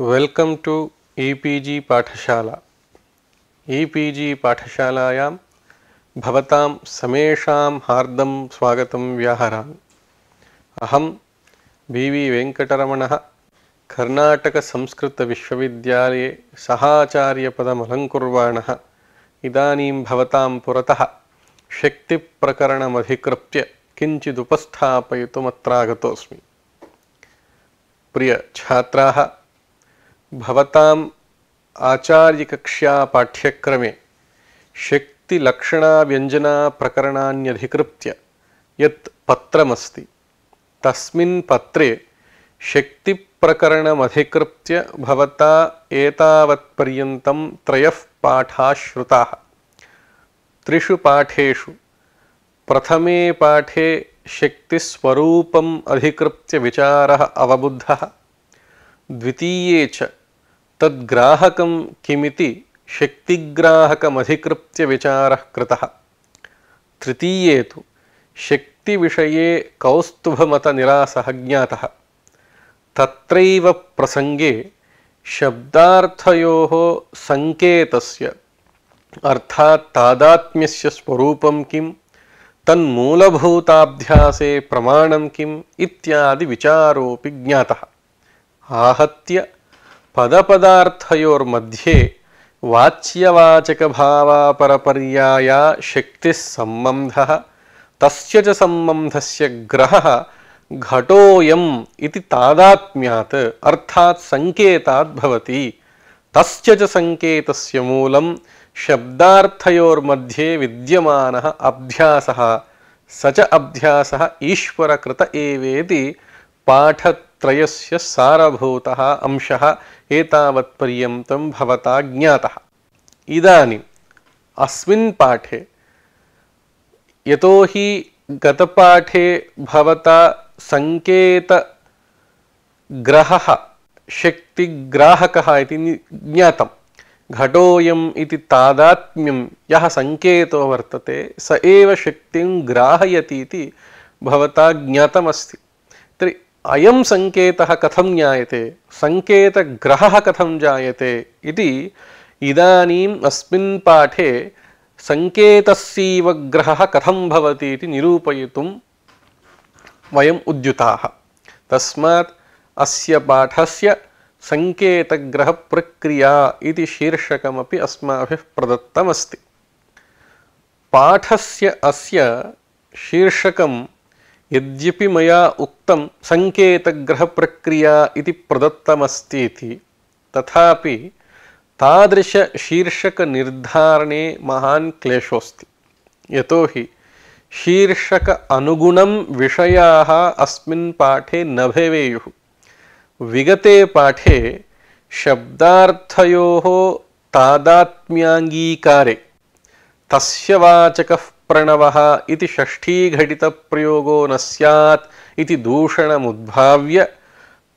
welcome to E P G Pathshala E P जी पाठशालायां भवतां समेषां हार्दं स्वागतं व्याहरामि कर्नाटक संस्कृत विश्वविद्यालय वेङ्कटरमणः कर्णाटकसंस्कृतविश्वविद्यालये सहाचार्यपदमलङ्कुर्वाणः इदानीं भवतां पुरतः शक्तिप्रकरणमधिकृत्य किञ्चिदुपस्थापयितुमत्रागतोऽस्मि प्रियछात्राः भवताम् आचार्यकक्ष्या पाठ्यक्रमे शक्तिलक्षणाव्यञ्जनाप्रकरणान्यधिकृत्य यत् पत्रमस्ति तस्मिन् पत्रे शक्तिप्रकरणमधिकृत्य भवता एतावत्पर्यन्तं त्रयः पाठाः श्रुताः त्रिषु पाठेषु प्रथमे पाठे शक्तिस्वरूपम् अधिकृत्य विचारः अवबुद्धः द्वितीये च तद्ग्राहकं किमिति शक्तिग्राहकमधिकृत्य विचार कृतः तृतीये तु शक्तिविषये कौस्तुभमतनिरासः ज्ञातः तत्रैव प्रसंगे शब्दार्थयोः सङ्केतस्य अर्थात् तादात्म्यस्य स्वरूपं किं तन्मूलभूताभ्यासे प्रमाणं किम् इत्यादि विचारोऽपि ज्ञातः आहत्य पदपदार्थयोर्मध्ये वाच्यवाचकभावापरपर्याया शक्तिः सम्बन्धः तस्य च सम्बन्धस्य ग्रहः घटोऽयम् इति तादात्म्यात् अर्थात् सङ्केतात् भवति तस्य च सङ्केतस्य मूलं शब्दार्थयोर्मध्ये विद्यमानः अभ्यासः स च अभ्यासः ईश्वरकृत एवेति पाठ त्रयस्य सारभूतः अंशः एतावत्पर्यन्तं भवता ज्ञातः इदानीम् अस्मिन् पाठे यतो हि गतपाठे भवता सङ्केतग्रहः शक्तिग्राहकः इति ज्ञातं घटोऽयम् इति तादात्म्यं यः सङ्केतो वर्तते स एव शक्तिं ग्राहयति इति भवता ज्ञातमस्ति अयं सङ्केतः ज्ञाते ज्ञायते सङ्केतग्रहः कथं जायते इति इदानीम् अस्मिन् पाठे सङ्केतस्यैव ग्रहः कथं भवति इति निरूपयितुं वयम् उद्युताः तस्मात् अस्य पाठस्य सङ्केतग्रहप्रक्रिया इति शीर्षकमपि अस्माभिः प्रदत्तमस्ति पाठस्य अस्य शीर्षकं यद्यपि मया उक्तं सङ्केतग्रहप्रक्रिया इति प्रदत्तमस्तीति तथापि तादृशशीर्षकनिर्धारणे महान् क्लेशोऽस्ति यतोहि शीर्षक अनुगुणं विषयाः अस्मिन् पाठे न भवेयुः विगते पाठे शब्दार्थयोः तादात्म्याङ्गीकारे तस्य वाचकः प्रणवः इति षष्ठीघटितप्रयोगो न स्यात् इति दूषणमुद्भाव्य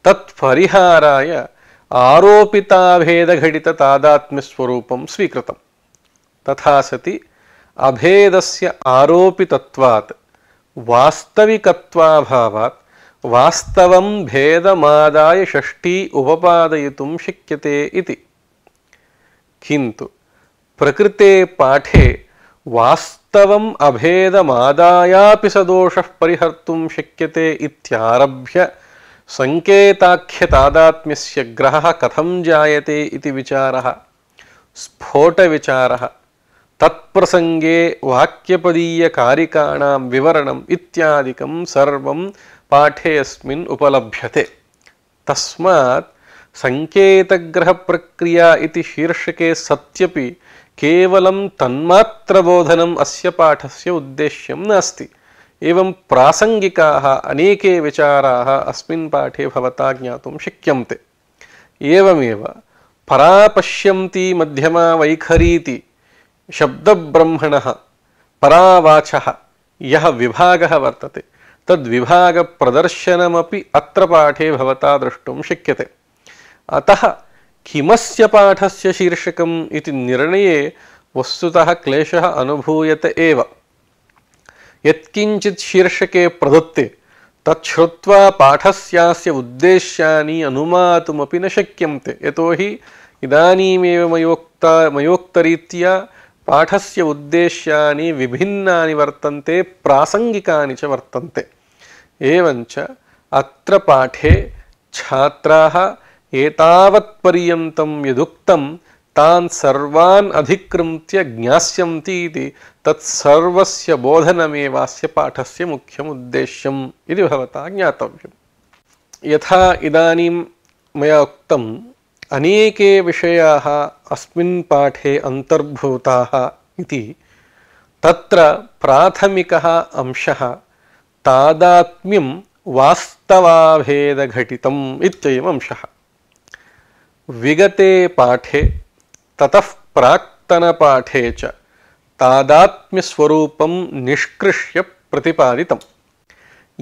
तत्परिहाराय आरोपिताभेदघटिततादात्म्यस्वरूपं स्वीकृतम् तथा सति अभेदस्य आरोपितत्वात् वास्तविकत्वाभावात् वास्तवं भेदमादाय षष्ठी उपपादयितुं शक्यते इति किन्तु प्रकृते पाठे वास्तवम् अभेदमादाया सदोष दोषः परिहर्तुं शक्यते इत्यारभ्य सङ्केताख्यतादात्म्यस्य ग्रहः जायते विचार स्फोट विचार तत्प्रसंगे वाक्यपदीय कारिकाण विवरण सर्वं पाठेऽस्मिन् उपलभ्यते तस्मात् सङ्केतग्रहप्रक्रिया इति शीर्षके सत्यपि కేవలం తన్మాత్రబోధనం అస్య పాఠస్య ఉద్దేశ్యం నాస్తి एवं प्रासंगिकाः अनेके विचाराः अस्मिन् पाठे भवता ज्ञातुं शक्यन्ते एवमेव परापश्यन्ति मध्यमा वैखरीति शब्दब्रह्मणः परावाचः यः विभागः वर्तते तद्विभागप्रदर्शनमपि अत्र पाठे भवता द्रष्टुं शक्यते अतः किमस्य पाठस्य शीर्षकम् इति निर्णये वस्तुतः क्लेशः अनुभूयत एव यत्किञ्चित् शीर्षके प्रदत्ते तत् श्रुत्वा पाठस्यास्य उद्देश्यानि अनुमातुमपि न शक्यन्ते यतोहि इदानीमेव मयोक्ता मयोक्तरीत्या पाठस्य उद्देश्यानि विभिन्नानि वर्तन्ते प्रासङ्गिकानि च वर्तन्ते एवञ्च अत्र पाठे छात्राः एतावत्पर्यन्तं यदुक्तं तान् सर्वान् अधिकृत्य ज्ञास्यन्ति इति तत्सर्वस्य बोधनमेवास्य पाठस्य मुख्यमुद्देश्यम् इति भवता ज्ञातव्यम् यथा इदानीं मया उक्तम् अनेके विषयाः अस्मिन् पाठे अन्तर्भूताः इति तत्र प्राथमिकः अंशः तादात्म्यं वास्तवाभेदघटितम् इत्ययम् अंशः विगते पाठे ततः पाठे च तादात्म्यस्वरूपं निष्कृष्य प्रतिपादितं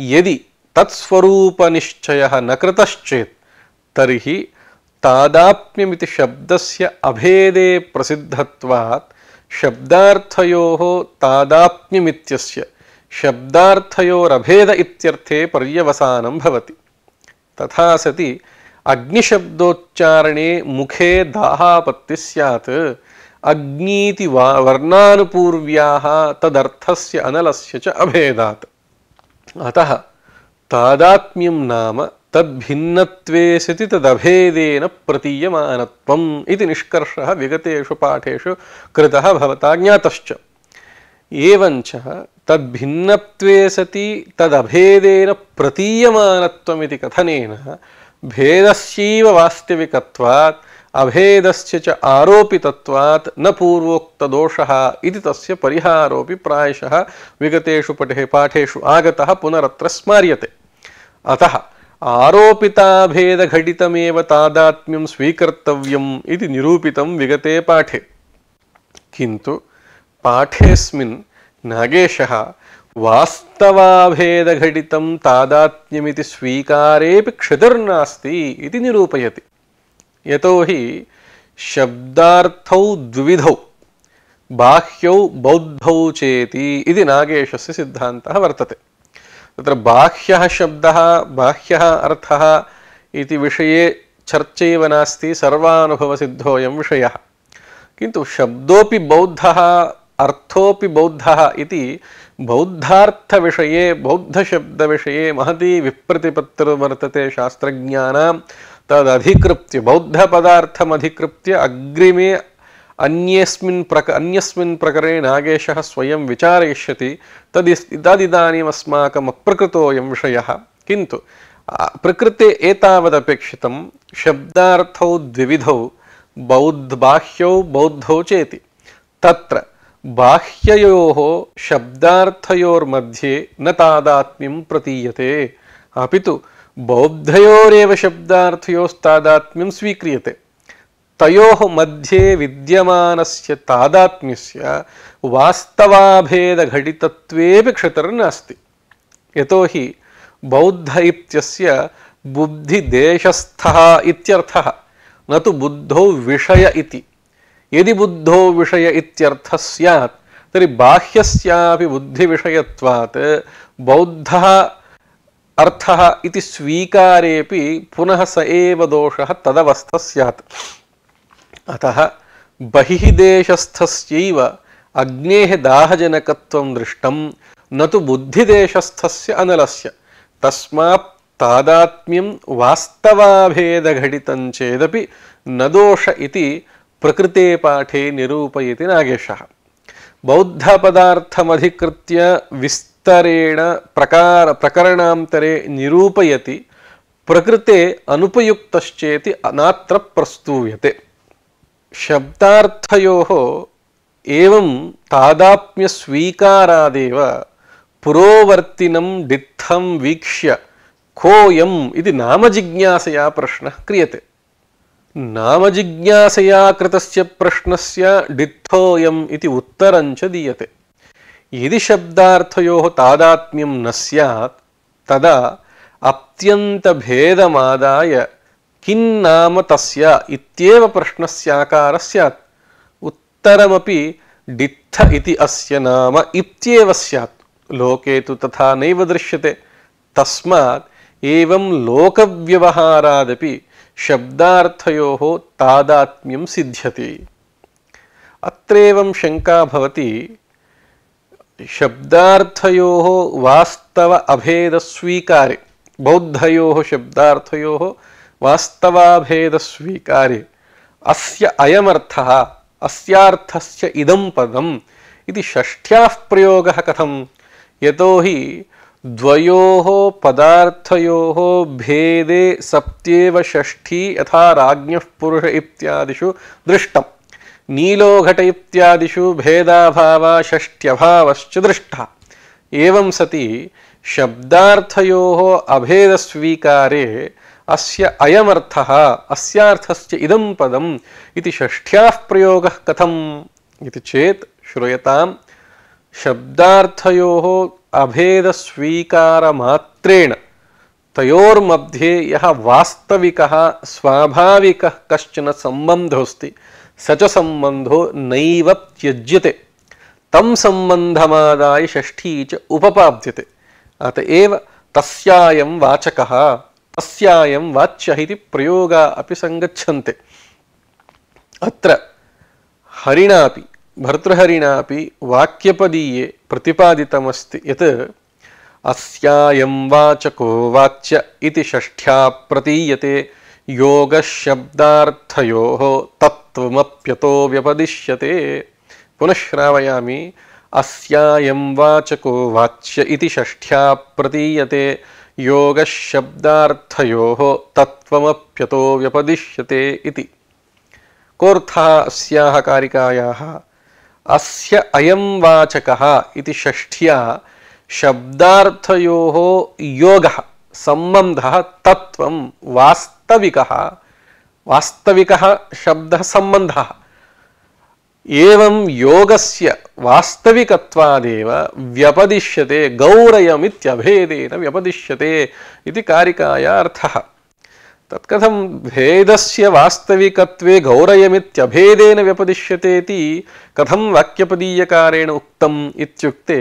यदि तत्स्वरूपनिश्चयः न कृतश्चेत् तर्हि तादात्म्यमिति शब्दस्य अभेदे प्रसिद्धत्वात् शब्दार्थयोः तादात्म्यमित्यस्य शब्दार्थयोरभेद इत्यर्थे पर्यवसानं भवति तथा सति अग्निशब्दोच्चारणे मुखे दाहापत्ति स्यात् अग्नीति वा वर्णानुपूर्व्याः तदर्थस्य अनलस्य च अभेदात् अतः तादात्म्यं नाम तद्भिन्नत्वे सति तदभेदेन प्रतीयमानत्वम् इति निष्कर्षः विगतेषु पाठेषु कृतः भवता ज्ञातश्च एवञ्च तद्भिन्नत्वे सति तदभेदेन प्रतीयमानत्वमिति कथनेन भेदस्यैव वास्तविकत्वात् अभेदस्य च आरोपितत्वात् न पूर्वोक्तदोषः इति तस्य परिहारोऽपि प्रायशः विगतेषु पठे पाठेषु आगतः पुनरत्र स्मार्यते अतः आरोपिताभेदघटितमेव तादात्म्यं स्वीकर्तव्यम् इति निरूपितं विगते पाठे किन्तु पाठेस्मिन् नागेशः वास्तवाभेदघटितं तादात्म्यमिति स्वीकारेऽपि क्षतिर्नास्ति इति निरूपयति यतोहि शब्दार्थौ द्विविधौ बाह्यौ बौद्धौ चेति इति नागेशस्य सिद्धान्तः वर्तते तत्र बाह्यः शब्दः बाह्यः अर्थः इति विषये चर्चैव नास्ति सर्वानुभवसिद्धोऽयं विषयः किन्तु शब्दोऽपि बौद्धः अर्थोपि बौद्धः इति बौद्धार्थविषये बौद्धशब्दविषये महती विप्रतिपत्तिर्वर्तते शास्त्रज्ञानां तदधिकृत्य बौद्धपदार्थमधिकृत्य अग्रिमे अन्यस्मिन् प्रक अन्यस्मिन् प्रकरे नागेशः स्वयं विचारयिष्यति तदि तदिदानीमस्माकम् अप्रकृतोऽयं विषयः किन्तु प्रकृते एतावदपेक्षितं शब्दार्थौ द्विविधौ बौद्ध बाह्यौ बौद्धौ चेति तत्र बाह्ययोः शब्दार्थयोर्मध्ये न तादात्म्यं प्रतीयते अपि तु बौद्धयोरेव शब्दार्थयोस्तादात्म्यं स्वीक्रियते तयोः मध्ये विद्यमानस्य तादात्म्यस्य वास्तवाभेदघटितत्वेऽपि क्षतिर्नास्ति यतोहि बौद्ध इत्यस्य बुद्धिदेशस्थः इत्यर्थः न तु बुद्धौ विषय इति यदि बुद्धो विषय इत्यर्थ स्यात् तर्हि बाह्यस्यापि बुद्धिविषयत्वात् बौद्धः अर्थः इति स्वीकारेपि पुनः स एव दोषः तदवस्थ स्यात् अतः बहिः देशस्थस्यैव अग्नेः दाहजनकत्वं दृष्टं न तु बुद्धिदेशस्थस्य अनलस्य तस्मात् तादात्म्यं वास्तवाभेदघटितं चेदपि न दोष इति ಪ್ರಕೃತಿ ಪಾಠೇ ನಿರೂಪಯತಿ ನಾಗೇಶಃ ಪದಾರ್ಥಮಧಿಕೃತ್ಯ ವಿಸ್ತರೇಣ ಪ್ರಕಾರ ಪ್ರಕರಣಾಂತರೆ ನಿರೂಪಯತಿ ಪ್ರಕೃತೆ ಅನುಪಯುಕ್ತಶ್ಚೇತಿ ಅನಾತ್ರ ಪ್ರಸ್ತೂಯತೆ ಶಬ್ದಾರ್ಥಯೋ ಏವಂ ತಾದಾತ್ಮ್ಯ ಸ್ವೀಕಾರಾದೇವ ಪುರೋವರ್ತಿನಂ ಡಿತ್ಥಂ ವೀಕ್ಷ್ಯ ಕೋಯಂ ಇದು ನಾಮಜಿಜ್ಞಾಸೆಯ ಪ್ರಶ್ನ ಕ್ರಿಯತೆ नामजिज्ञासया कृतस्य प्रश्नस्य डित्थोऽयम् इति उत्तरञ्च दीयते यदि शब्दार्थयोः तादात्म्यं न स्यात् तदा अत्यन्तभेदमादाय किन्नाम तस्य इत्येव प्रश्नस्याकार स्यात् उत्तरमपि डित्थ इति अस्य नाम इत्येव स्यात् लोके तु तथा नैव दृश्यते तस्मात् एवं लोकव्यवहारादपि शब्दार्थयो हो तादात्म्यम सिद्ध्यति अत्रेवं शंका भवति शब्दार्थयो हो वास्तव अभेद स्वीकारे बौद्धयो हो अभेदस्वीकारे बौद्धयोः शब्दार्थयोः स्वीकारे अस्य अयमर्थः अस्यार्थस्य इदं पदम् इति षष्ठ्याः प्रयोगः कथम् यतो हि द्वयोः पदार्थयोः भेदे सप्त्येव षष्ठी यथा राज्ञः पुरुष इत्यादिषु दृष्टम् नीलोघट इत्यादिषु भेदाभावः षष्ट्यभावश्च दृष्टः एवं सति शब्दार्थयोः अभेदस्वीकारे अस्य अयमर्थः अस्यार्थस्य इदं पदम् इति षष्ठ्याः प्रयोगः कथम् इति चेत् श्रूयताम् शब्दार्थयो हो अभेद स्वीकार मात्रेण तयोर तयोर्मध्ये यह वास्तविक स्वाभाविक कश्चन सम्बन्धोऽस्ति स च सम्बन्धो नैव त्यज्यते तं सम्बन्धमादाय षष्ठी च उपपाद्यते अतएव तस्यायम तस्यायं वाचकः तस्यायं वाच्यः इति प्रयोगा अपि सङ्गच्छन्ते अत्र हरिणापि भर्तृहरिणा वाक्यपदीये प्रतिपादितमस्ति यत् अस्यायं वाच्य इति षष्ठ्या प्रतीयते योगशब्दार्थयोः तत्त्वमप्यतो व्यपदिश्यते पुनश्रावयामि अस्यायं वाचको वाच्य इति षष्ठ्या प्रतीयते योगशब्दार्थयोः तत्त्वमप्यतो व्यपदिश्यते इति कोऽर्थः अस्याः कारिकायाः ಅಸ್ಯ ಅಯಂ ವಾಚಕ ಇತಿ ಷಷ್ಠ್ಯ ಶಬ್ದಾರ್ಥಯೋ ಯೋಗ ಸಂಬಂಧ ತತ್ವಂ ವಾಸ್ತವಿಕ ವಾಸ್ತವಿಕ ಶಬ್ದ ಸಂಬಂಧ ಏವಂ ಯೋಗಸ್ಯ ವಾಸ್ತವಿಕತ್ವಾದೇವ ವ್ಯಪದಿಶ್ಯತೆ ಗೌರಯಮಿತ್ಯಭೇದೇನ ವ್ಯಪದಿಶ್ಯತೆ ಇತಿ ಕಾರಿಕಾಯ ಅರ್ಥಃ तत्कथं भेदस्य वास्तविकत्वे गौरयमित्यभेदेन व्यपदिश्यतेति कथं वाक्यपदीयकारेण उक्तम् इत्युक्ते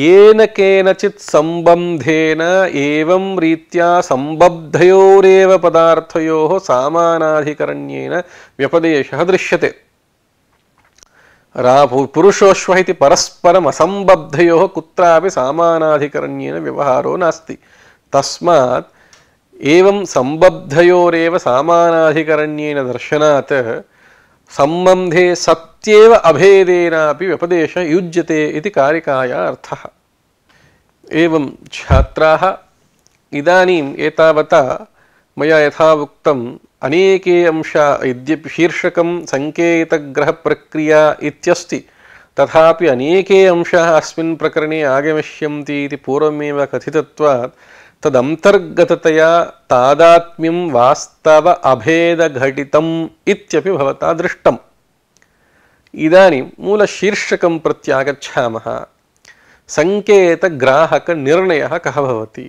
येन केनचित् सम्बन्धेन एवं रीत्या सम्बद्धयोरेव पदार्थयोः सामानाधिकरण्येन व्यपदेशः दृश्यते रा पुरुषोश्वः इति परस्परमसम्बद्धयोः कुत्रापि सामानाधिकरण्येन व्यवहारो नास्ति तस्मात् एवं सम्बद्धयोरेव सामानाधिकरण्येन दर्शनात् सम्बन्धे सत्येव अभेदेनापि युज्यते इति कारिकाया अर्थः एवं छात्राः इदानीम् एतावता मया यथा उक्तम् अनेके अंशा यद्यपि शीर्षकं सङ्केतग्रहप्रक्रिया इत्यस्ति तथापि अनेके अंशाः अस्मिन् प्रकरणे आगमिष्यन्ति इति पूर्वमेव कथितत्वात् तदंतर्गततया तादात्म्यं वास्तव अभेदघटितम् इत्यपि भवता दृष्टम् इदानीं मूलशीर्षकं प्रत्यागच्छामः सङ्केतग्राहकनिर्णयः कः भवति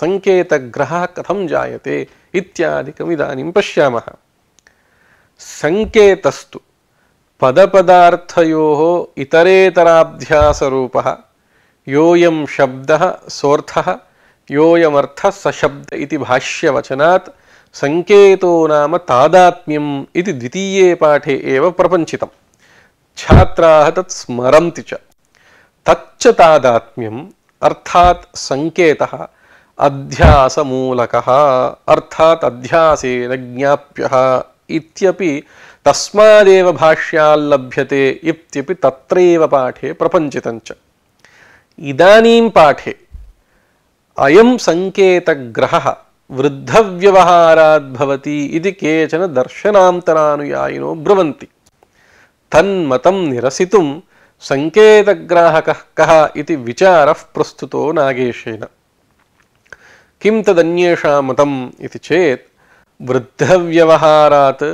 सङ्केतग्रहः कथं जायते इत्यादिकम् इदानीं पश्यामः सङ्केतस्तु पदपदार्थयोः इतरेतराभ्यासरूपः योऽयं शब्दः सोऽर्थः योयमर्थ सशब्द इति भाष्यवचनात् संकेतो नाम तादात्म्यम इति द्वितीये पाठे एव प्रपंचितम् छात्राः तत् स्मरन्ति च तच्च तादात्म्यम् अर्थात् सङ्केतः अध्यासमूलकः अर्थात् अध्यासेन ज्ञाप्यः इत्यपि तस्मादेव भाष्याल्लभ्यते इत्यपि तत्रैव पाठे प्रपञ्चितञ्च इदानीं पाठे అయం సంకేత సంకేతగ్రహ వృద్ధవ్యవహారాద్భవతి ఇది కేచన దర్శనాంతరానుయాయినో బ్రువంతి తన్మతం నిరసితుం సంకేతగ్రాహక కహ ఇది విచార ప్రస్తుతో నాగేశేన కిం తదన్యేషా మతం ఇది చేత్ వృద్ధవ్యవహారాత్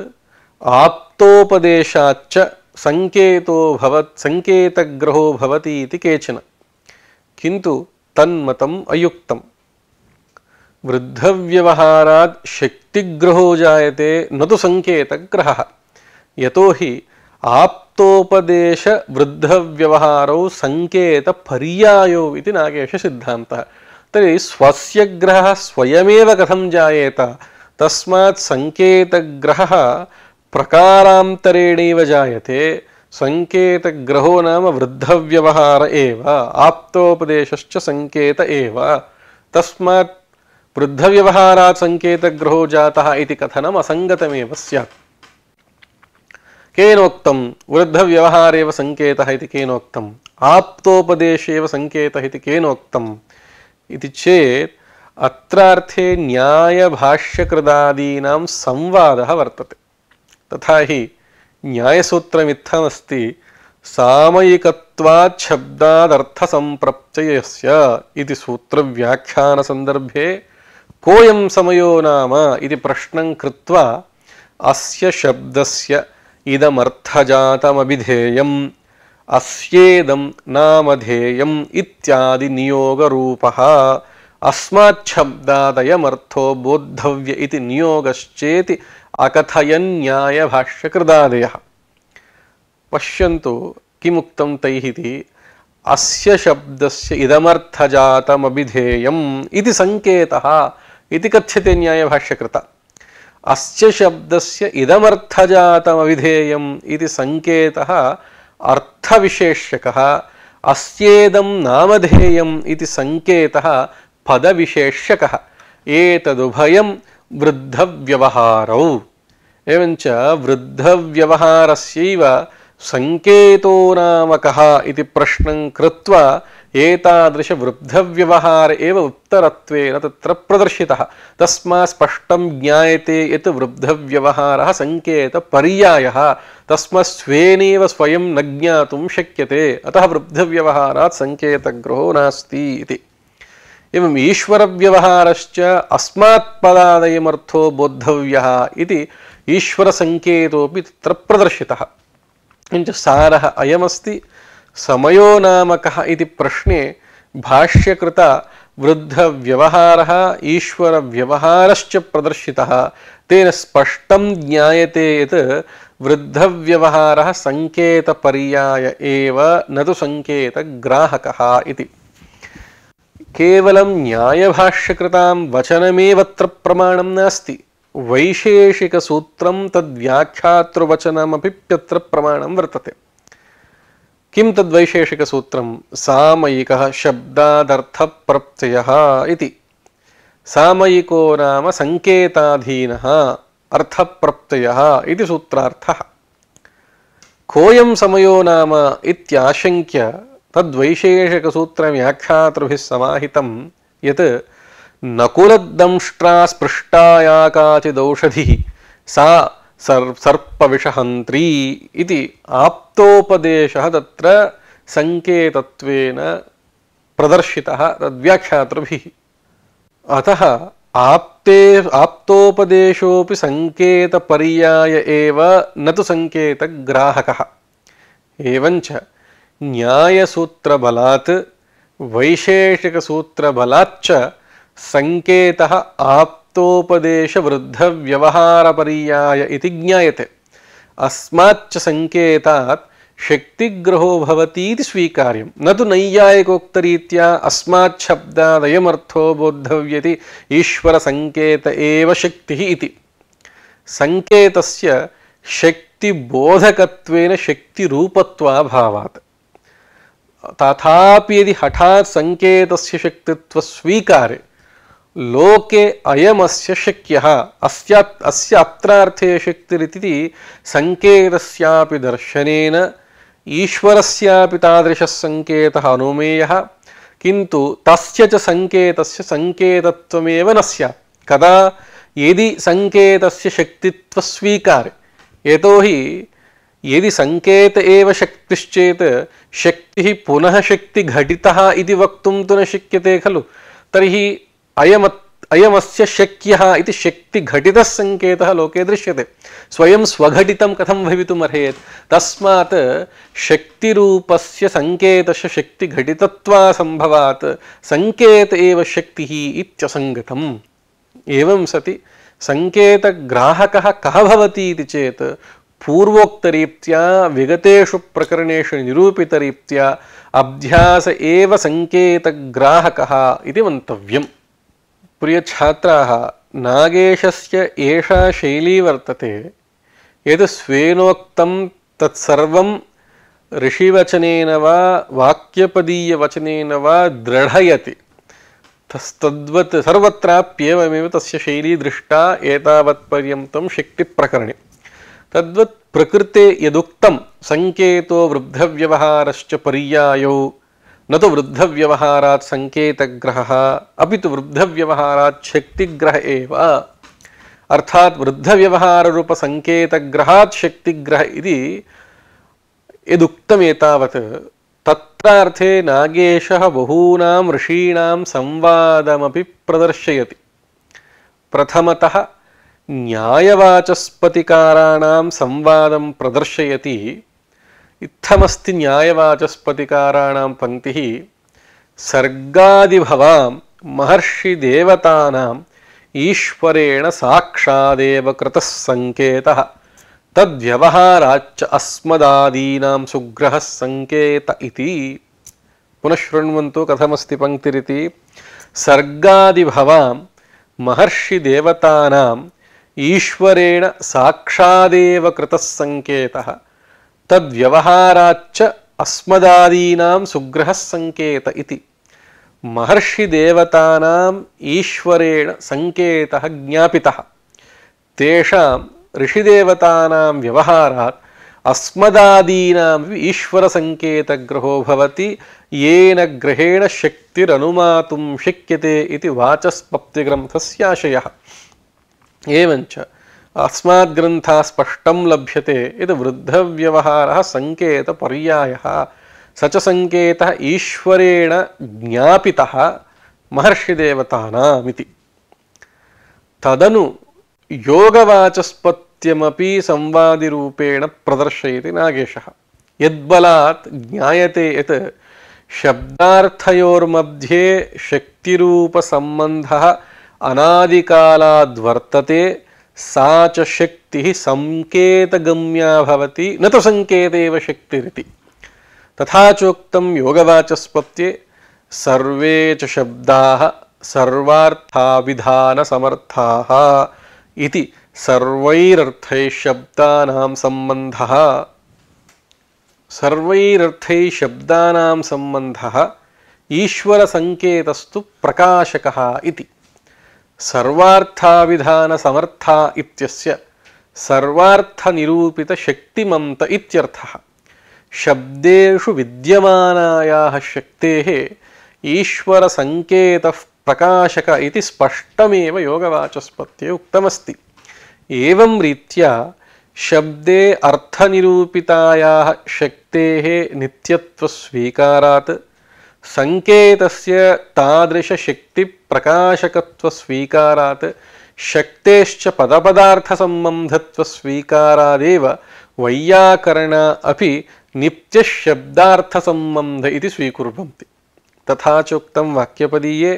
ఆప్తోపదేశాచ్చ సంకేతో భవత్ సంకేతగ్రహో భవతి ఇది కేచన కింటూ तन्मतम अयुक्तम वृद्ध व्यवहाराद शक्तिग्रहो जायते न तो संकेत ग्रह यतो ही आप्तोपदेश वृद्ध व्यवहारो संकेत पर्यायो इति नागेश सिद्धांत तरी स्वस्य ग्रह स्वयमेव कथम जायेत तस्मात् संकेत ग्रह प्रकारांतरेणैव जायते सङ्केतग्रहो नाम वृद्धव्यवहार एव आप्तोपदेशश्च सङ्केत एव तस्मात् वृद्धव्यवहारात् सङ्केतग्रहो जातः इति कथनम् असङ्गतमेव स्यात् केनोक्तं वृद्धव्यवहार एव सङ्केतः इति केनोक्तम् आप्तोपदेशे एव सङ्केतः इति केनोक्तम् इति चेत् अत्रार्थे न्यायभाष्यकृदादीनां संवादः वर्तते तथा हि न्यायसूत्रमित्थमस्ति सामयिकत्वात् शब्दादर्थसम्प्रत्ययस्य इति सूत्रव्याख्यानसन्दर्भे कोऽयं समयो नाम इति प्रश्नं कृत्वा अस्य शब्दस्य इदमर्थजातमभिधेयम् अस्येदं नामधेयम् इत्यादि नियोगरूपः अस्माच्छब्दादयमर्थो बोद्धव्य इति नियोगश्चेति अकथयन न्याय भाष्यकृदादय पश्यन्तु किमुक्तं तैः इति अस्य शब्दस्य इदमर्थजातमभिधेयम् इति सङ्केतः इति कथ्यते न्यायभाष्यकृत अस्य शब्दस्य इदमर्थजातमभिधेयम् इति सङ्केतः अर्थविशेष्यकः अस्येदं नामधेयम् इति सङ्केतः पदविशेष्यकः एतदुभयं वृद्धव्यवहारौ एवञ्च वृद्धव्यवहारस्यैव सङ्केतो नाम कः इति प्रश्नं कृत्वा एतादृशवृद्धव्यवहार एव उत्तरत्वेन तत्र प्रदर्शितः तस्मात् स्पष्टं ज्ञायते यत् वृद्धव्यवहारः सङ्केतपर्यायः तस्मात् स्वेनेव स्वयं न ज्ञातुं शक्यते अतः वृद्धव्यवहारात् सङ्केतग्रहो नास्ति इति एवं ईश्वरव्यवहारश्च अस्मात्पदादयमर्थो बोद्धव्यः इति ईश्वरसङ्केतोऽपि तत्र प्रदर्शितः किञ्च सारः अयमस्ति समयो नाम कः इति प्रश्ने भाष्यकृत वृद्धव्यवहारः ईश्वरव्यवहारश्च प्रदर्शितः तेन स्पष्टं ज्ञायते यत् वृद्धव्यवहारः सङ्केतपर्याय न तु सङ्केतग्राहकः केवलं न्यायभाष्यकृतां वचनमेव अत्र प्रमाणं नास्ति वैशेषिकसूत्रं तद्व्याख्यातृवचनमप्यत्र प्रमाणं वर्तते किं तद्वैशेषिकसूत्रं सामयिकः शब्दादर्थप्रत्ययः इति सामयिको नाम सङ्केताधीनः अर्थप्रत्ययः इति सूत्रार्थः कोऽयं समयो नाम इत्याशङ्क्य तद्वैशेषिकसूत्रव्याख्यातृभिः समाहितं यत् नकुलदंष्ट्रा स्पृष्टाया काचिदौषधिः सा सर् सर्पविषहन्त्री इति आप्तोपदेशः तत्र सङ्केतत्वेन प्रदर्शितः तद्व्याख्यातृभिः अतः आप्ते आप्तोपदेशोऽपि सङ्केतपर्याय एव न तु सङ्केतग्राहकः एवञ्च न्यायसूत्रबलात् वैशेषिकसूत्रबलाच्च सङ्केतः आप्तोपदेशवृद्धव्यवहारपर्याय इति ज्ञायते अस्माच्च सङ्केतात् शक्तिग्रहो भवतीति स्वीकार्यं न तु नैयायिकोक्तरीत्या अस्माच्छब्दादयमर्थो बोद्धव्यति ईश्वरसङ्केत एव शक्ति इति सङ्केतस्य शक्तिबोधकत्वेन शक्तिरूपत्वाभावात् तथा यदि हठात् संकेतस्य शक्तित्व स्वीकारे लोके अयम शक्यः अस्य अस्य अत्रार्थे शक्तिरिति संकेतस्यापि दर्शनेन ईश्वरस्यापि तादृशः सङ्केतः अनुमेयः किन्तु तस्य च सङ्केतस्य न स्यात् कदा यदि सङ्केतस्य शक्तित्वस्वीकारे यतोहि यदि संकेत एव शक्तिश्चेत शक्ति पुनः शक्ति घटितः इति वक्तुं तु न शक्यते खलु तर्हि अयम अयमस्य शक्यः इति शक्तिघटितः सङ्केतः लोके दृश्यते स्वयं स्वघटितं कथं भवितुमर्हेत् तस्मात् शक्तिरूपस्य सङ्केतस्य शक्तिघटितत्वासम्भवात् सङ्केत एव शक्तिः इत्यसङ्गतम् एवं सति सङ्केतग्राहकः कः भवति इति चेत् पूर्वोक्त रीत्या विगतेषु प्रकरणेषु निरूपित रीत्या अभ्यास एव सङ्केतग्राहकः इति मन्तव्यम् प्रियछात्राः नागेशस्य एषा शैली वर्तते यद् स्वेनोक्तं तत्सर्वं ऋषिवचनेन वा वाक्यपदीयवचनेन वा दृढयति तस्तद्वत् सर्वत्राप्येवमेव तस्य शैली दृष्टा एतावत्पर्यन्तं शक्तिप्रकरणे तद्वत् प्रकृते यदुक्तं सङ्केतो वृद्धव्यवहारश्च पर्यायौ न तो वृद्धव्यवहारात् सङ्केतग्रहः अपि तु वृद्धव्यवहारात् शक्तिग्रह एव अर्थात् वृद्धव्यवहाररूपसङ्केतग्रहात् शक्तिग्रह इति यदुक्तम् एतावत् तत्रार्थे नागेशः बहूनां ऋषीणां संवादमपि प्रदर्शयति प्रथमतः న్యాయవాచస్పతికారాణం సంవాదం ప్రదర్శయతి ఇత్తమస్తి న్యాయవాచస్పతికారాణం పంక్తి సర్గాదిభవాం మహర్షిదేవతానాం ఈశ్వరేణ సాక్షాదేవ కృత సంకేత తద్వ్యవహారాచ్చ అస్మదాదీనాం సుగ్రహ సంకేత ఇది పునఃశృణ్వంతు కథమస్తి పంక్తిరితి సర్గాదిభవాం మహర్షిదేవతానాం ईश्वरेण साक्षादेव कृतः सङ्केतः तद्व्यवहाराच्च अस्मदादीनां सुग्रहः सङ्केत इति महर्षिदेवतानाम् ईश्वरेण सङ्केतः ज्ञापितः तेषां ऋषिदेवतानां व्यवहारात् अस्मदादीनामपि ईश्वरसङ्केतग्रहो भवति येन ग्रहेण शक्तिरनुमातुं शक्यते इति वाचस्पप्तिग्रन्थस्याशयः ಏವಂಚ ಅಸ್ಮಾತ್ ಗ್ರಂಥ ಸ್ಪಷ್ಟಂ ಲಭ್ಯತೆ ಇದು ವೃದ್ಧವ್ಯವಹಾರ ಸಂಕೇತ ಪರ್ಯಾಯ ಸಚ ಸಂಕೇತ ಈಶ್ವರೇಣ ಜ್ಞಾಪಿತ ಮಹರ್ಷಿದೇವತಾನಾಮಿತಿ ತದನು ಯೋಗವಾಚಸ್ಪತ್ಯಮಪಿ ಸಂವಾದಿರೂಪೇಣ ಪ್ರದರ್ಶಯತಿ ನಾಗೇಶ ಯದ್ಬಲಾತ್ ಜ್ಞಾಯತೆ ಯತ್ ಶಬ್ದಾರ್ಥಯೋರ್ಮಧ್ಯೆ ಶಕ್ತಿರೂಪಸಂಬಂಧಃ अनादिकालाद्वर्तते सा च शक्तिः संकेतगम्या भवति न तु सङ्केतेव शक्तिरिति तथा चोक्तं योगवाचस्पत्ये सर्वे च शब्दाः सर्वार्थाभिधानसमर्थाः इति सर्वैरर्थैशब्दानां सम्बन्धः सर्वैरर्थैशब्दानां सम्बन्धः ईश्वरसङ्केतस्तु प्रकाशकः इति सर्वार्थाविधानसमर्थ इत्यस्य शब्दु विद्यम शब्देषु विद्यमानायाः शक्तेः प्रकाशक इति योगवाचस्पत योगवाचस्पत्ये उक्तमस्ति एवं रीत्या शब्दे अर्थनिरूपितायाः शक्तेः नित्यत्वस्वीकारात् सङ्केतस्य तादृशशक्तिप्रकाशकत्वस्वीकारात् शक्तेश्च पदपदार्थसम्बन्धत्वस्वीकारादेव वैयाकरण अपि नित्यशब्दार्थसम्बन्ध इति स्वीकुर्वन्ति तथा चोक्तं वाक्यपदीये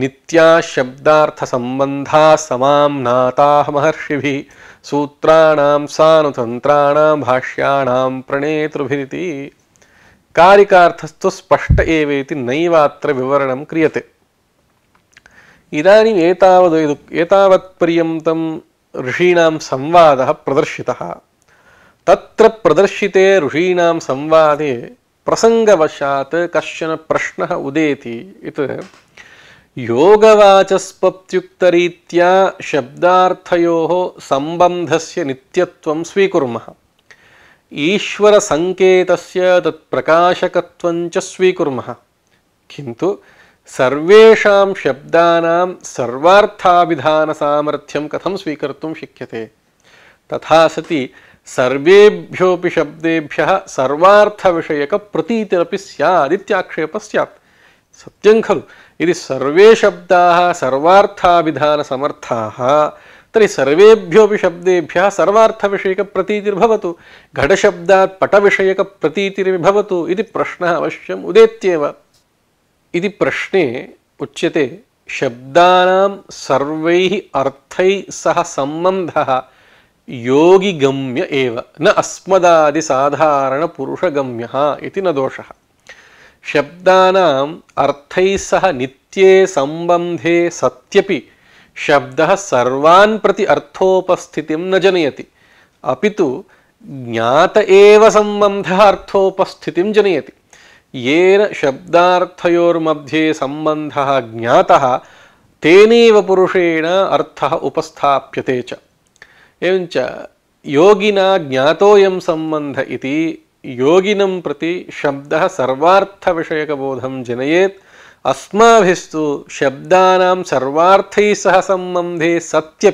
नित्याशब्दार्थसम्बन्धाः समां नाताः महर्षिभिः सूत्राणां सानुतन्त्राणां भाष्याणां प्रणेतृभिरिति कारिकार्थस्तु स्पष्ट एवेति नैवात्र विवरणं क्रियते इदानीम् एतावदुक् एतावत्पर्यन्तं ऋषीणां संवादः प्रदर्शितः तत्र प्रदर्शिते ऋषीणां संवादे प्रसङ्गवशात् कश्चन प्रश्नः उदेति यत् योगवाचस्पत्युक्तरीत्या शब्दार्थयोः सम्बन्धस्य नित्यत्वं स्वीकुर्मः ईश्वर ईश्वरसङ्केतस्य तत्प्रकाशकत्वञ्च स्वीकुर्मः किन्तु सर्वेषां शब्दानां सर्वार्थाभिधानसामर्थ्यं कथम स्वीकर्त शक्य तथा सति सर्वाथ विषयक प्रतीतिर स्यादित्याक्षेपः सै सत्यं खलु यदि सर्वे शब्दाः सर्वार्थाभिधानसमर्थाः ತರ್ಹಿ ಶಬ್ದೇಭ್ಯ ತೀರ್ ಸರ್ವೇ ಶಬ್ದಭ್ಯ ಸರ್ವಾರ್ಥವಿಷಯಕ ಪಟ ವಿಷಯಕ ಪ್ರತೀತಿರ್ಭವತು ಇದು ಪ್ರಶ್ನ ಅಶ್ಯ ಇದು ಪ್ರಶ್ನೆ ಉಚ್ಯತೆ ಸರ್ವೈ ಅರ್ಥೈ ಸಹ ಸಂಬಂಧ ಏವ ನ ಅಸ್ಮದಾದಿ ಸಾಧಾರಣ ಇತಿ ನ ದೋಷ ಶಬ್ದನಾ ಅರ್ಥೈಸ್ ಸಹ ನಿತ್ಯೇ ಸಬಂಧೆ ಸತ್ಯ शब्द सर्वान् प्रति अर्थोपस्थितिं न जनयति अपि तु ज्ञात एव सम्बन्धः अर्थोपस्थितिं जनयति येन मध्ये सम्बन्धः ज्ञातः तेनैव पुरुषेण अर्थः उपस्थाप्यते च एवञ्च योगिना ज्ञातोऽयं सम्बन्ध इति योगिनं प्रति शब्दः सर्वार्थविषयकबोधं जनयेत् अस्माभिस्तु शब्दानां सर्वार्थैः सह संबंधे सत्य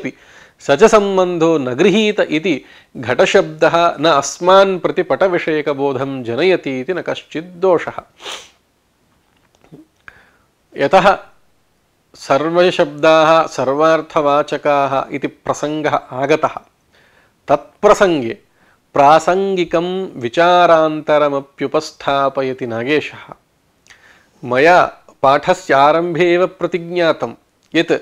स च न गृहीत इति न अस्मान् प्रति पटविषयकबोधं जनयती न कचिदोष यतः सर्वे शब्दाः सर्वार्थवाचकाः इति प्रसङ्गः आगतः तत्प्रसङ्गे प्रासङ्गिकं मया पाठस्यारम्भे एव प्रतिज्ञातं यत्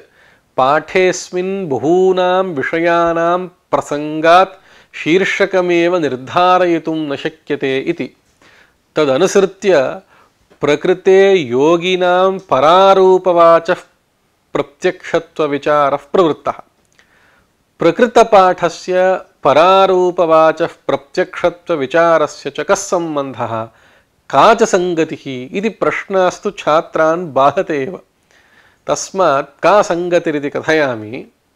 पाठेऽस्मिन् बहूनां विषयाणां प्रसङ्गात् शीर्षकमेव निर्धारयितुं न शक्यते इति तदनुसृत्य प्रकृते योगिनां परारूपवाचः प्रत्यक्षत्वविचारः प्रवृत्तः प्रकृतपाठस्य परारूपवाचः प्रत्यक्षत्वविचारस्य च कः सम्बन्धः కాచ సంగతి ఇది ప్రశ్నాస్తు ఛాత్రాన్ బాధతే తస్మాత్ కా సంగతిరిది కథయామి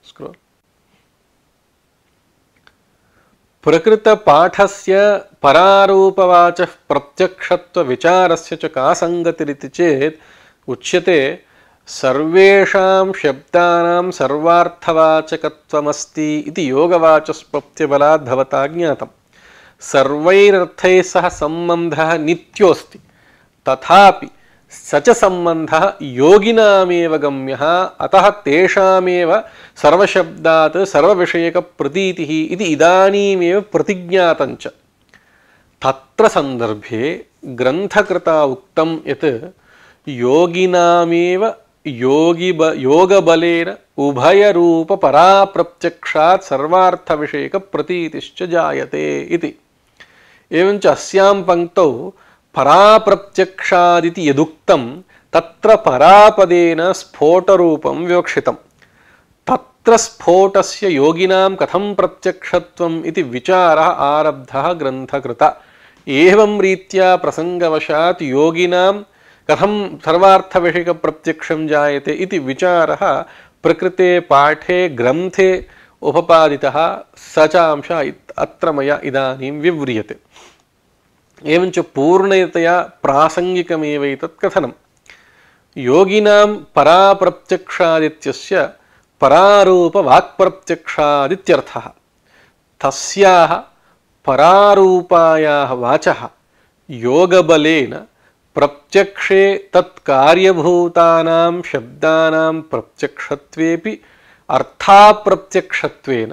స్క్రోల్ ప్రకృత ప్రకృతపాఠస్య పరారూపవాచ ప్రత్యక్షత్వ విచారస్య చ కా సంగతిరితి చేత్ ఉచ్యతే సర్వేషాం శబ్దానాం సర్వార్థవాచకత్వమస్తి ఇది యోగవాచస్పత్యబలాద్భవతా జ్ఞాతం सर्वैरर्थैः सह सम्बन्धः नित्योऽस्ति तथापि स च सम्बन्धः योगिनामेव गम्यः अतः तेषामेव सर्वशब्दात् सर्वविषयकप्रतीतिः इति इदानीमेव प्रतिज्ञातञ्च तत्र सन्दर्भे ग्रन्थकृता उक्तं यत् योगिनामेव योगिब योगबलेन उभयरूपपराप्रत्यक्षात् सर्वार्थविषयकप्रतीतिश्च जायते इति एवं अस्यां पङ्क्तौ पराप्रत्यक्षादिति यदुक्तं तत्र परापदेन स्फोटरूपं विवक्षितं तत्र स्फोटस्य योगिनां कथं प्रत्यक्षत्वम् इति विचारः आरब्धः ग्रन्थकृत एवं रीत्या प्रसङ्गवशात् योगिनां कथं सर्वार्थविषयकप्रत्यक्षं जायते इति विचारः प्रकृते पाठे ग्रन्थे उपपादितः स चांशः अत्र मया इदानीं विव्रियते एवञ्च पूर्णतया प्रासङ्गिकमेवैतत् कथनं योगिनां पराप्रत्यक्षादित्यस्य परारूपवाक्प्रत्यक्षादित्यर्थः तस्याः परारूपायाः वाचः योगबलेन प्रत्यक्षे तत्कार्यभूतानां शब्दानां प्रत्यक्षत्वेपि अर्थाप्रत्यक्षत्वेन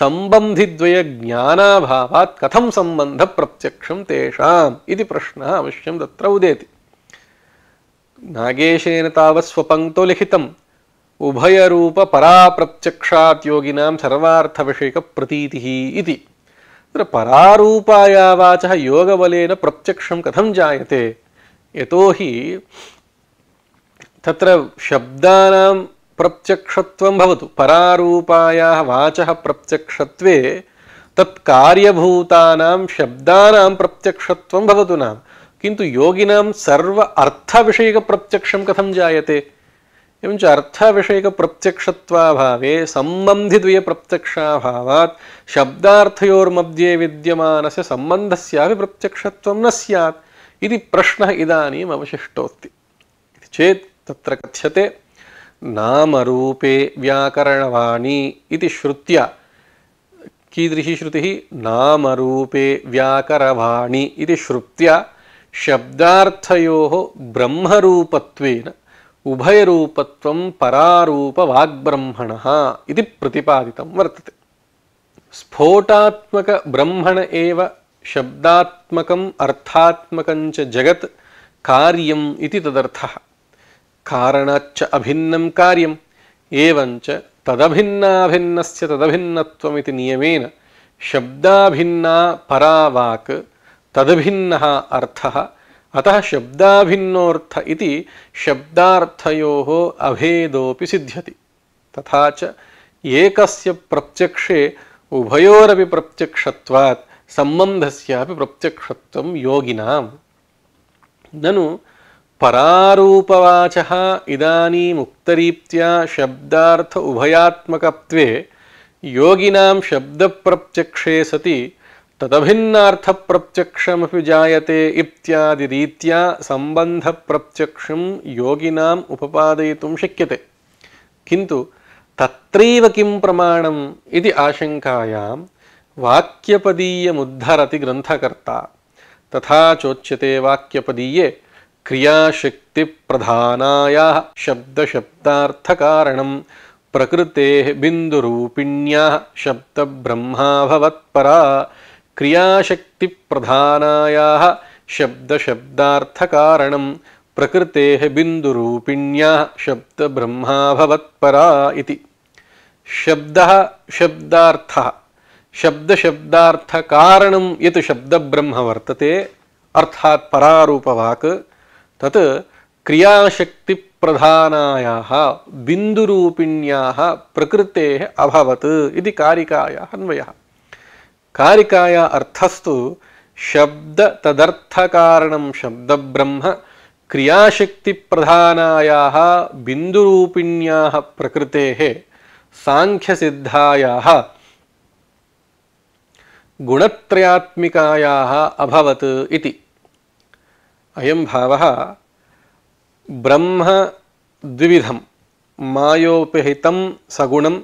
సంబంధిద్వయ జ్ఞానాభావాత్ కథం సంబంధ ప్రత్యక్షం తేషాం ఇది ప్రశ్న అవశ్యం తత్ర ఉదేతి నాగేశేన తావస్వపంక్తో లిఖితం ఉభయరూప పరాప్రత్యక్షాద్యోగినాం సర్వార్థవిషయక ప్రతీతి ఇది तत्र परारूपाया वाचः योगबलेन प्रत्यक्षं कथं जायते यतो हि तत्र शब्दानां प्रत्यक्षत्वं भवतु परारूपायाः वाचः प्रत्यक्षत्वे तत् कार्यभूतानां शब्दानां प्रत्यक्षत्वं भवतु नाम किंतु योगिनां सर्व अर्थविषयकप्रत्यक्षं कथं जायते एवञ्च अर्थविषयकप्रत्यक्षत्वाभावे सम्बन्धिद्वयप्रत्यक्षाभावात् शब्दार्थयोर्मध्ये विद्यमानस्य सम्बन्धस्यापि प्रत्यक्षत्वं न स्यात् इति प्रश्नः इदानीम् अवशिष्टोऽस्ति इति चेत् तत्र कथ्यते नामरूपे व्याकरणवाणी इति श्रुत्या कीदृशी श्रुतिः नामरूपे व्याकरवाणी श्रुत्या शब्दार्थयोः ब्रह्मरूपत्वेन उभयरूपत्वं परारूपवाग्ब्रह्मणः इति प्रतिपादितं वर्तते स्फोटात्मकब्रह्मण एव शब्दात्मकम् अर्थात्मकञ्च जगत् कार्यम् इति तदर्थः कारणाच्च अभिन्नं कार्यम् एवञ्च तदभिन्नाभिन्नस्य तदभिन्नत्वमिति नियमेन शब्दाभिन्ना परा वाक् तदभिन्नः अर्थः अतः शब्दाभिन्नोऽर्थ इति शब्दार्थयोः अभेदोऽपि सिध्यति तथा च एकस्य प्रत्यक्षे उभयोरपि प्रत्यक्षत्वात् सम्बन्धस्यापि प्रत्यक्षत्वं योगिनां ननु పరారూపవాచ ఇదానీముక్తరీత్యా శబ్దార్థ ఉభయాత్మకత్వే యోగినాం శబ్దప్రత్యక్షే సతి తదభిన్నార్థప్రత్యక్షమపి జాయతే ఇత్యాది రీత్యా సంబంధప్రత్యక్షం యోగినాం ఉపపాదయితుం శక్యతే కింటు తత్రైవ కిం ప్రమాణం ఇది ఆశంకాయాం వాక్యపదీయముద్ధరతి గ్రంథకర్త తథా చోచ్యతే వాక్యపదీయే क्रियाशक्ति प्रधानाया शब्द शब्दार्थ कारणम प्रकृते बिंदुरूपिण्या शब्द ब्रह्मा भवत्परा क्रियाशक्ति प्रधानाया शब्द शब्दार्थ कारणम प्रकृते बिंदुरूपिण्या शब्द ब्रह्मा भवत्परा इति शब्द शब्दार्थ शब्द शब्दार्थ कारणम यत शब्द ब्रह्म वर्तते अर्थात परारूपवाक् तत् क्रियाशक्तिप्रधानायाः बिन्दुरूपिण्याः प्रकृतेः अभवत् इति कारिकायाः अन्वयः कारिकाया अर्थस्तु शब्दतदर्थकारणं शब्दब्रह्म क्रियाशक्तिप्रधानायाः बिन्दुरूपिण्याः प्रकृतेः साङ्ख्यसिद्धायाः गुणत्रयात्मिकायाः अभवत् इति అయం భావ బ్రహ్మ ద్విధం మాయోపహితం సగుణం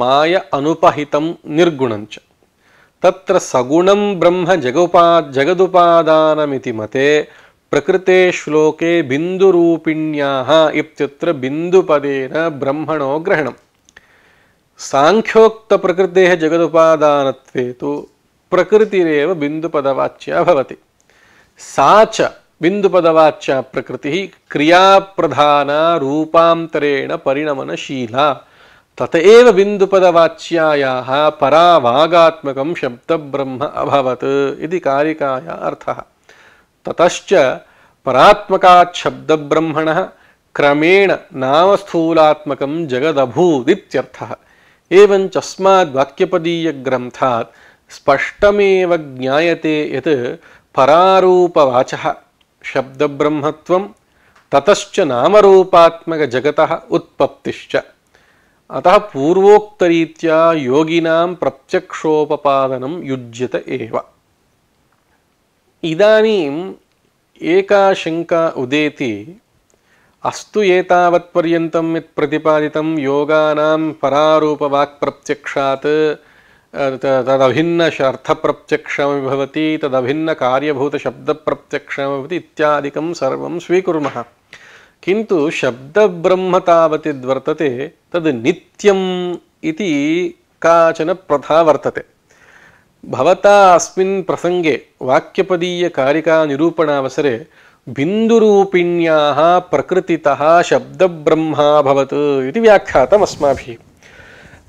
మాయ అనుపహితం నిర్గుణంచ తత్ర సగుణం బ్రహ్మ జగోపా జగదుపాదానమితి మతే ప్రకృతే శ్లోకే బిందురూపిణ్యాహ ఇత్యుత్ర బిందుపదేన బ్రహ్మణో గ్రహణం సాంఖ్యోక్త ప్రకృతే జగదుపాదానత్వే తు ప్రకృతిరేవ బిందుపదవాచ్యా భవతి సాచ बिंदुपदवाच्य प्रकृति क्रिया प्रधान रूपांतरेण परिणमनशीला ततएव बिंदुपदवाच्यायाः पराभागात्मकं शब्दब्रह्म अभवत इति कारिकाया अर्थः ततश्च परात्मकात् शब्दब्रह्मणः क्रमेण नामस्थूलात्मकं जगदभूदित्यर्थः एवञ्च अस्माद्वाक्यपदीयग्रन्थात् स्पष्टमेव ज्ञायते यत् परारूपवाचः शब्दब्रह्मत्वं ततश्च नामरूपात्मकजगतः उत्पत्तिश्च अतः पूर्वोक्तरीत्या योगिनां प्रत्यक्षोपपादनं युज्यत एव इदानीम् एका शङ्का उदेति अस्तु एतावत्पर्यन्तं यत् प्रतिपादितं योगानां परारूपवाक्प्रत्यक्षात् तदभिन्नशर्थप्रत्यक्षमपि भवति तदभिन्नकार्यभूतशब्दप्रत्यक्षमपि भवति इत्यादिकं सर्वं स्वीकुर्मः किन्तु शब्दब्रह्म तावत् यद्वर्तते तद् नित्यम् इति काचन प्रथा वर्तते भवता अस्मिन् प्रसङ्गे वाक्यपदीयकारिकानिरूपणावसरे बिन्दुरूपिण्याः प्रकृतितः शब्दब्रह्माभवत् इति व्याख्यातम् अस्माभिः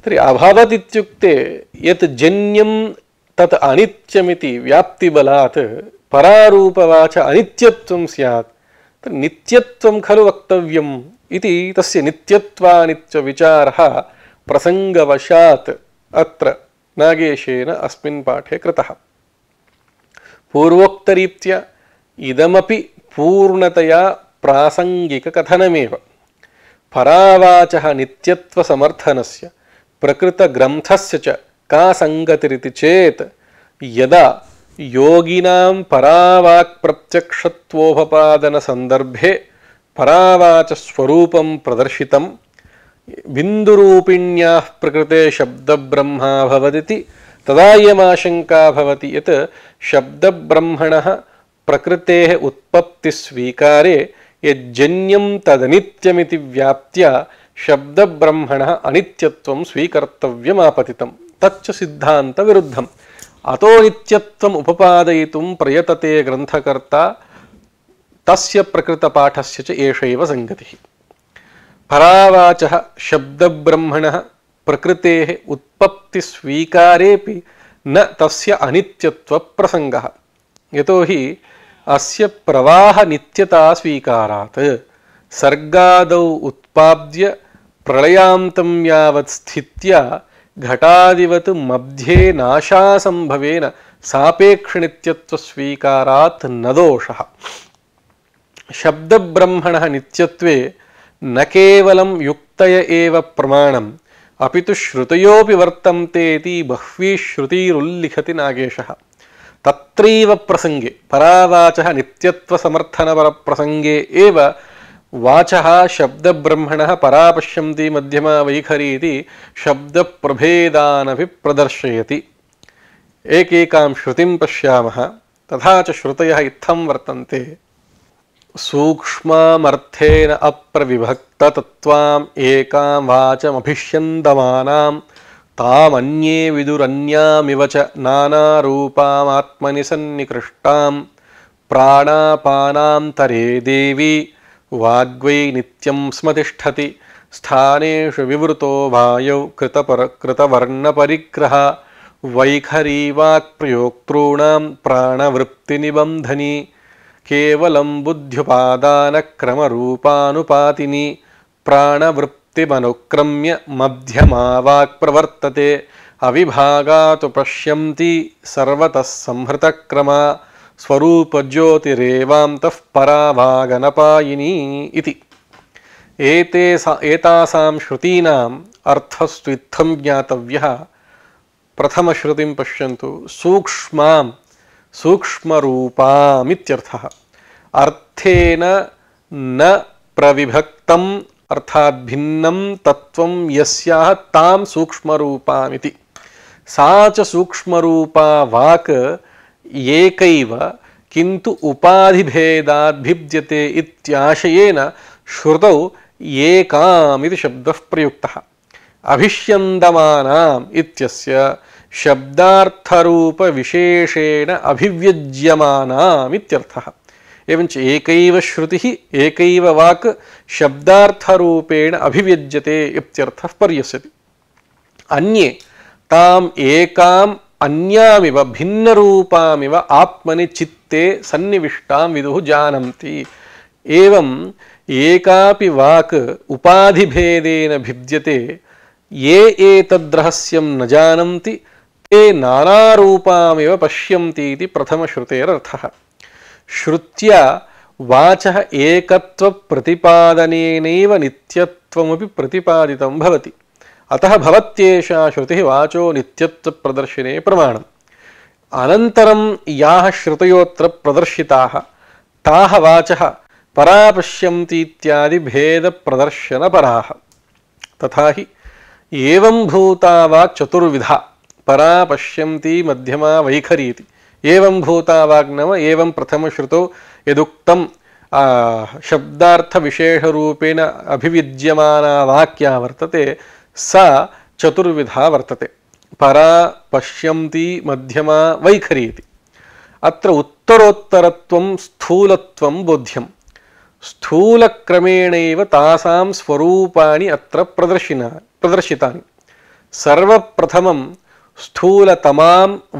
तर्हि अभावत् इत्युक्ते यत् जन्यं तत् अनित्यमिति व्याप्तिबलात् परारूपवाच अनित्यत्वं स्यात् तर्हि नित्यत्वं खलु वक्तव्यम् इति तस्य नित्यत्वानित्यविचारः प्रसङ्गवशात् अत्र नागेशेन अस्मिन् पाठे कृतः पूर्वोक्तरीत्या इदमपि पूर्णतया प्रासङ्गिककथनमेव परावाचः नित्यत्वसमर्थनस्य प्रकृतग्रन्थस्य च का सङ्गतिरिति चेत् यदा योगिनां परावाक्प्रत्यक्षत्वोपपादनसन्दर्भे परावाचस्वरूपं प्रदर्शितं बिन्दुरूपिण्याः प्रकृते शब्दब्रह्मा भवदिति तदा इयमाशङ्का भवति यत् शब्दब्रह्मणः प्रकृतेः उत्पत्तिस्वीकारे यज्जन्यं तदनित्यमिति व्याप्त्या శబ్ద బ్రహ్మణ అనిత్యత్వం స్వీకర్తవ్యం ఆపతితం తచ్చ సిద్ధాంత విరుద్ధం అతో నిత్యత్వం ఉపపాదయితుం ప్రయతతే గ్రంథకర్త తస్య ప్రకృత పాఠస్య చ ఏషైవ సంగతి పరావాచ శబ్దబ్రహ్మణ ప్రకృతే ఉత్పత్తి స్వీకారేపి న తస్య అనిత్యత్వ ప్రసంగ యతోహి అస్య ప్రవాహ నిత్యతా స్వీకారాత్ సర్గాదౌ ఉత్పాద్య பிரளயாந்தம் யாவத் ஸ்தித்யா ಘಟಾದಿವತ್ ಮಧ್ಯೆ ನಾಶಾಸಂಭವೇನ ಸಾಪೇಕ್ಷಿನಿತ್ಯತ್ವ ಸ್ವೀಕಾರಾತ್ ನ ದೋಷ ಶಬ್ದಬ್ರಹ್ಮಣ ನಿತ್ಯತ್ವೇ ನ ಕೇವಲಂ ಯುಕ್ತಯ ಏವ ಪ್ರಮಾಣಂ ಅಪಿತು ಶ್ರುತಯೋಪಿ ವರ್ತಂತೇತಿ ಬಹ್ವೀ ಶ್ರುತಿರುಲ್ಲಿಖತಿ ನಾಗೇಶ ತತ್ರೈವ ಪ್ರಸಂಗೆ ಪರಾವಾಚ ನಿತ್ಯತ್ವ ಸಮರ್ಥನಪರ ಪ್ರಸಂಗೆ ಏವ वाचः शब्दब्रह्मणः परापश्यन्ति मध्यमा वैखरी इति शब्दप्रभेदानपि प्रदर्शयति एकैकां श्रुतिं पश्यामः तथा च श्रुतयः इत्थं वर्तन्ते सूक्ष्मामर्थेन अप्रविभक्ततत्त्वाम् एकां वाचमभिष्यन्दमानां तामन्ये विदुरन्यामिव च नानारूपामात्मनि सन्निकृष्टां प्राणापानान्तरे देवी वाग्वै नित्यं स्मतिष्ठति स्थानेषु विवृतो वायौ कृतपर कृतवर्णपरिग्रह वैखरीवाक्प्रयोक्तॄणां प्राणवृत्तिनिबन्धनी केवलं बुद्ध्युपादानक्रमरूपानुपातिनि प्राणवृत्तिमनुक्रम्य मध्यमा वाक्प्रवर्तते अविभागा तु पश्यन्ति सर्वतः संहृतक्रमा स्वरूपज्योतिरेवान्तः पराभागनपायिनी इति एते सा एतासां श्रुतीनाम् अर्थस्त्वित्थं ज्ञातव्यः प्रथमश्रुतिं पश्यन्तु सूक्ष्मां सूक्ष्मरूपामित्यर्थः अर्थेन न प्रविभक्तम् अर्थात् भिन्नं तत्त्वं यस्याः तां सूक्ष्मरूपामिति सा च सूक्ष्मरूपा वाक् एकैव किन्तु उपाधिभेदाद्भिद्यते इत्याशयेन श्रुतौ एकामिति शब्दः प्रयुक्तः अभिष्यन्दमानाम् इत्यस्य शब्दार्थरूपविशेषेण अभिव्यज्यमानाम् इत्यर्थः एवञ्च एकैव श्रुतिः एकैव वाक् शब्दार्थरूपेण अभिव्यज्यते इत्यर्थः पर्यस्यति अन्ये ताम् एकाम् అన్యామివ భిన్న రూపామివ ఆత్మని చిత్తే సన్నివిష్టాం విదు జానంతి ఏం ఏకాపి వాక్ ఉపాధిభేదేన భిద్యతే ఏ ఏ తద్రహస్యం నజానంతి తే నానారూపామివ పశ్యంతీతి ప్రథమశ్రుతేరర్థ శ్రుత్యా వాచ ఏకత్వ ప్రతిపాదనేనైవ నిత్యత్వమపి ప్రతిపాదితం భవతి अतः भवत्येषा श्रुतिः वाचो नित्यत्वप्रदर्शिने प्रमाणम् अनन्तरं याः श्रुतयोऽत्र प्रदर्शिताः ताः वाचः परापश्यन्तीत्यादिभेदप्रदर्शनपराः तथा हि एवं भूता वाक् चतुर्विधा परा पश्यन्ती मध्यमा वैखरीति एवं भूता वाक् नाम एवं प्रथमश्रुतौ यदुक्तं शब्दार्थविशेषरूपेण अभिविद्यमाना वाक्या वर्तते सा चतुर्विधा वर्तते परा पश्यन्ती मध्यमा वैखरीति अत्र उत्तरोत्तरत्वं स्थूलत्वं बोध्यं स्थूलक्रमेणैव तासां स्वरूपाणि अत्र प्रदर्शिना प्रदर्शितानि सर्वप्रथमं स्थूलतमां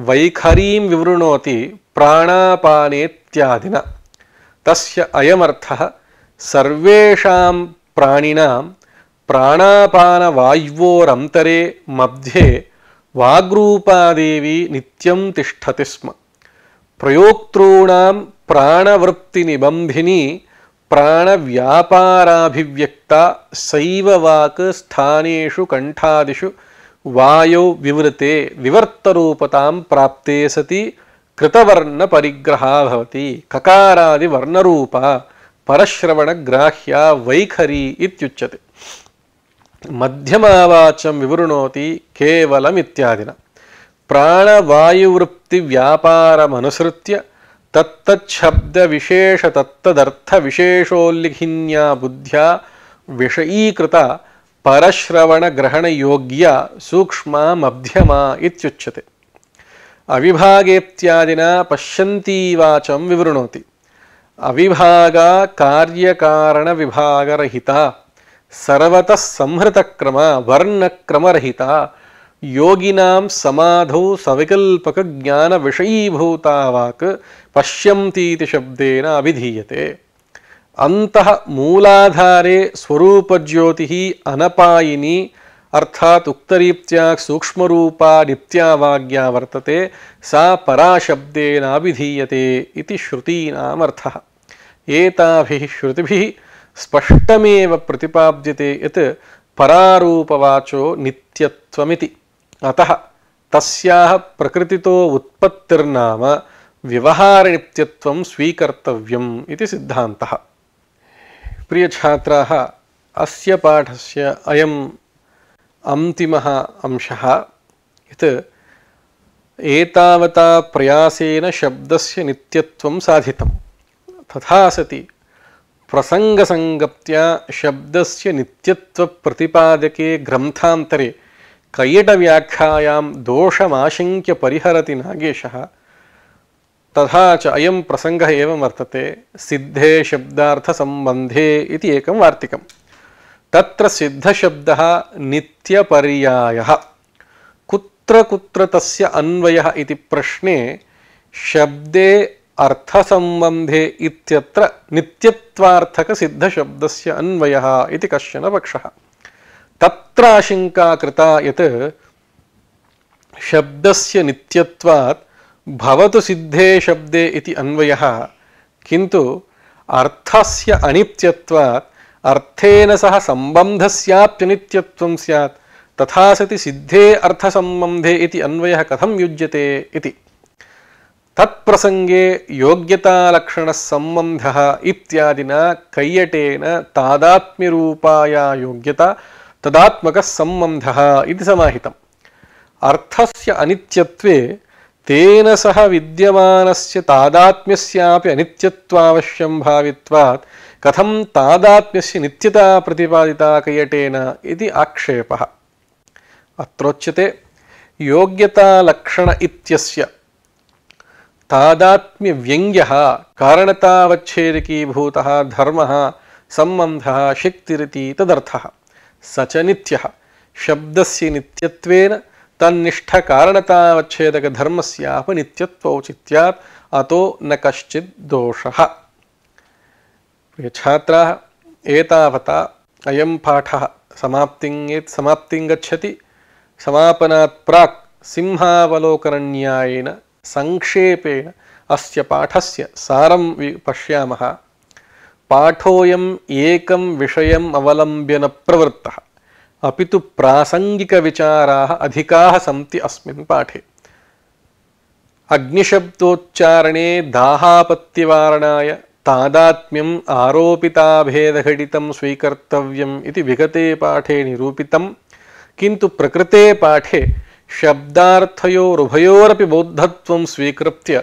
वैखरीं विवृणोति प्राणापानेत्यादिना तस्य अयमर्थः सर्वेषां प्राणिनां ప్రాణాపాన వాయువోరంతరే మధ్యే వాగ్రూపాదేవి నిత్యం తిష్టతి స్మ ప్రయోక్తృణాం ప్రాణవృత్తి నిబంధిని ప్రాణవ్యాపారాభివ్యక్త సైవ వాక్ స్థానేషు కంఠాదిషు వాయో వివృతే వివర్తరూపతాం ప్రాప్తే సతి కృతవర్ణ పరిగ్రహాభవతి కకారాది వర్ణరూప పరశ్రవణ గ్రాహ్య వైఖరి ఇత్యుచ్యతే ಮಧ್ಯಮವಾಚಂ ವಿವೃಣೋತಿ ಕೇವಲ ಇತ್ಯಾದಿನ ವಿಶೇಷ ತತ್ತದರ್ಥ ವಿಶೇಷೋಲ್ಲಿಖಿನ್ಯ ಬುದ್ಧ್ಯಾ ವಿಷಯೀಕೃತ ಪರಶ್ರವಣ ಗ್ರಹಣ ಯೋಗ್ಯ ಸೂಕ್ಷ್ಮ ಮಧ್ಯಮ ಇತ್ಯುಚ್ಯತೆ ಅವಿಭಾಗೇತ್ಯಾದಿನ ಪಶ್ಯಂತೀವಾಚಂ ವಿವೃಣೋತಿ ಅವಿಭಾಗ ಕಾರ್ಯಕಾರಣ ವಿಭಾಗರಹಿತ सर्वतःसंहृतक्रमा वर्णक्रमरहिता योगिनां समाधौ सविकल्पकज्ञानविषयीभूतावाक् पश्यन्तीति शब्देन अभिधीयते अन्तः मूलाधारे स्वरूपज्योतिः अनपायिनी अर्थात् उक्तरीत्या सूक्ष्मरूपा नित्या वाग्या वर्तते सा परा इति श्रुतीनामर्थः एताभिः श्रुतिभिः स्पष्टमेव प्रतिपाद्यते यत् परारूपवाचो नित्यत्वमिति अतः तस्याः प्रकृतितो उत्पत्तिर्नाम व्यवहारनित्यत्वं स्वीकर्तव्यम् इति सिद्धान्तः प्रियछात्राः अस्य पाठस्य अयम् अन्तिमः अंशः यत् एतावता प्रयासेन शब्दस्य नित्यत्वं साधितं तथा सति ಪ್ರಸಂಗಸಂಗತ್ಯ ಶಬ್ದಸ್ಯ ನಿತ್ಯತ್ವ ಪ್ರತಿಪಾದಕೆ ಗ್ರಂಥಾಂತರೆ ಕೈಯಟವ್ಯಾಖ್ಯಾಯಾಂ ದೋಷಮಾಶಂಕ್ಯ ಪರಿಹರತಿ ನಾಗೇಶಃ तथा च अयं प्रसङ्गः एवं वर्तते सिद्धे शब्दार्थसम्बन्धे इति एकं वार्तिकं तत्र सिद्धशब्दः नित्यपर्यायः कुत्र कुत्र तस्य अन्वयः इति प्रश्ने शब्दे अर्थसम्बन्धे इत्यत्र नित्यत्वार्थकसिद्धशब्दस्य अन्वयः इति कश्चन पक्षः तत्र आशङ्का कृता यत् शब्दस्य नित्यत्वात् भवतु सिद्धे शब्दे इति अन्वयः किन्तु अर्थस्य अनित्यत्वात् अर्थेन सह सम्बन्धस्याप्यनित्यत्वं स्यात् तथा सति सिद्धे अर्थसम्बन्धे इति अन्वयः कथं युज्यते इति तत्प्रसङ्गे योग्यतालक्षणसम्बन्धः इत्यादिना कैयटेन तादात्म्यरूपाया योग्यता तदात्मकः सम्बन्धः इति समाहितम् अर्थस्य अनित्यत्वे तेन सह विद्यमानस्य तादात्म्यस्यापि अनित्यत्वावश्यं भावित्वात् कथं तादात्म्यस्य नित्यता प्रतिपादिता कैयटेन इति आक्षेपः अत्रोच्यते योग्यतालक्षण इत्यस्य तादात्म्यव्यङ्ग्यः कारणतावच्छेदकीभूतः धर्म संबंध शक्तिरती तदर्थ स च शब्द से नित्यत्वेन तन्निष्ठकारणतावच्छेदकधर्मस्यापनित्यत्वौचित्यात् अतो न कश्चित् दोष छात्र एतावता अयं पाठ समाप्तिं यत् गच्छति समापनात् प्राक् संक्षेपेण अस्य पाठस्य सारं पश्यामः पाठोऽयम् एकं विषयम् अवलम्ब्य न प्रवृत्तः अपि तु प्रासङ्गिकविचाराः अधिकाः सन्ति अस्मिन् पाठे अग्निशब्दोच्चारणे दाहापत्तिवारणाय तादात्म्यम् आरोपिताभेदघटितं स्वीकर्तव्यम् इति विगते पाठे निरूपितं किन्तु प्रकृते पाठे शब्दार्थयोरुभयोरपि बौद्धत्वं स्वीकृत्य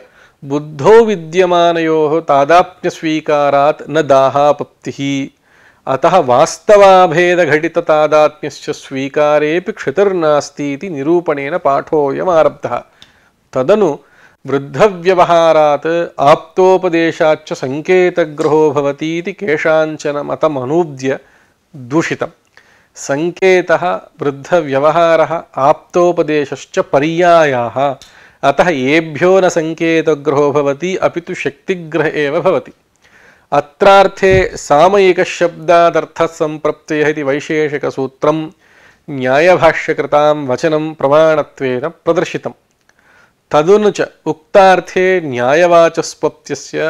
बुद्धो विद्यमानयोः तादात्म्यस्वीकारात् न दाहापत्तिः अतः वास्तवाभेदघटिततादात्म्यस्य स्वीकारेऽपि क्षतिर्नास्ति इति निरूपणेन पाठोऽयमारब्धः तदनु वृद्धव्यवहारात् आप्तोपदेशाच्च सङ्केतग्रहो भवतीति केषाञ्चन मतमनूद्य दूषितम् सङ्केतः वृद्धव्यवहार आप्तोपदेशश्च पर्यायाः अतः येभ्यो न सङ्केतग्रहो भवति अपि शक्तिग्रह एव भवति अत्रार्थे सामयिकशब्दादर्थसम्प्रप्तयः इति वैशेषिकसूत्रं न्यायभाष्यकृतां वचनं प्रमाणत्वेन प्रदर्शितं तदनु च उक्तार्थे न्यायवाचस्वप्त्यस्य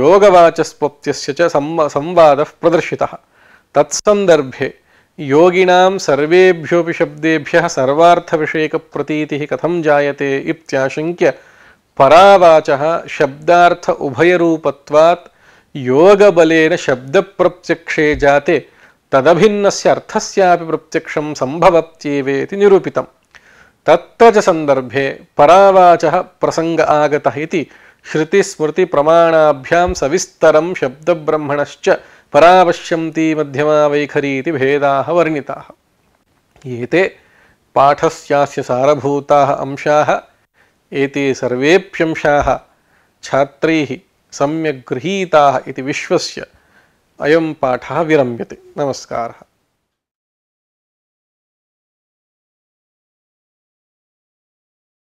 योगवाचस्वप्त्यस्य च संवादः प्रदर्शितः तत्सन्दर्भे योगिना योगिनां सर्वेभ्योऽपि शब्देभ्यः प्रतीति कथम जायते इत्याशङ्क्य परावाचः शब्दार्थ उभयरूपत्वात् योगबलेन प्रत्यक्षे जाते तदभिन्नस्य अर्थस्यापि प्रत्यक्षं सम्भवत्येवेति निरूपितम् तत्र च सन्दर्भे परावाचः प्रसङ्ग आगतः इति श्रुतिस्मृतिप्रमाणाभ्यां सविस्तरं शब्दब्रह्मणश्च परावश्यन्ति मध्यमा वैखरी भेदाः वर्णिता ये ते पाठस्यास्य सारभूता अंशा एते सर्वेप्यंशा छात्रैः सम्यग् गृहीता विश्व विश्वस्य पाठ पाठः विरम्यते नमस्कारः